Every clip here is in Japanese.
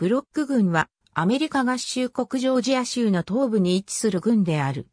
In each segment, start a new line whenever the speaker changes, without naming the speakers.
ブロック軍はアメリカ合衆国ジョージア州の東部に位置する軍である。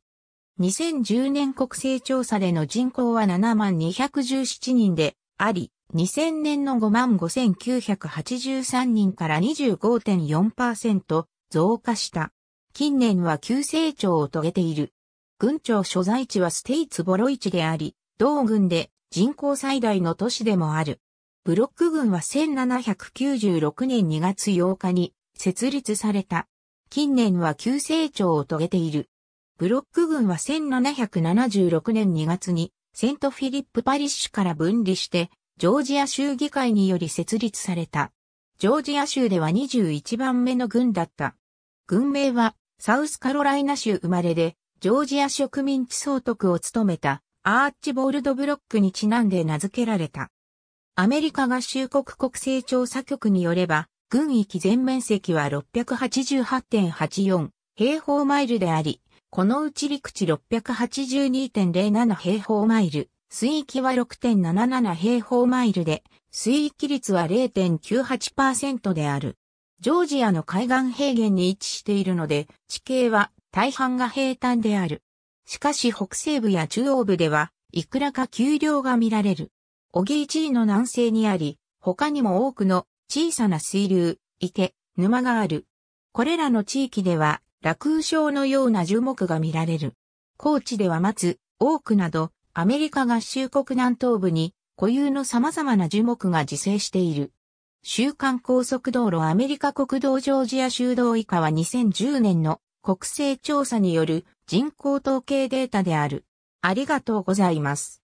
2010年国勢調査での人口は7万217人であり、2000年の5万5983人から25.4%増加した。近年は急成長を遂げている。軍庁所在地はステイツボロ市であり、同軍で人口最大の都市でもある。ブロック軍は1796年2月8日に設立された。近年は急成長を遂げている。ブロック軍は1776年2月にセントフィリップパリッシュから分離してジョージア州議会により設立された。ジョージア州では21番目の軍だった。軍名はサウスカロライナ州生まれでジョージア植民地総督を務めたアーチボールドブロックにちなんで名付けられた。アメリカ合衆国国勢調査局によれば、軍域全面積は688.84平方マイルであり、このうち陸地682.07平方マイル、水域は6.77平方マイルで、水域率は0.98%である。ジョージアの海岸平原に位置しているので、地形は大半が平坦である。しかし北西部や中央部では、いくらか丘陵が見られる。小木ー位の南西にあり、他にも多くの小さな水流、池、沼がある。これらの地域では、落雨症のような樹木が見られる。高地では松、オークなど、アメリカ合衆国南東部に固有の様々な樹木が自生している。週間高速道路アメリカ国道ジョージア州道以下は2010年の国勢調査による人口統計データである。ありがとうございます。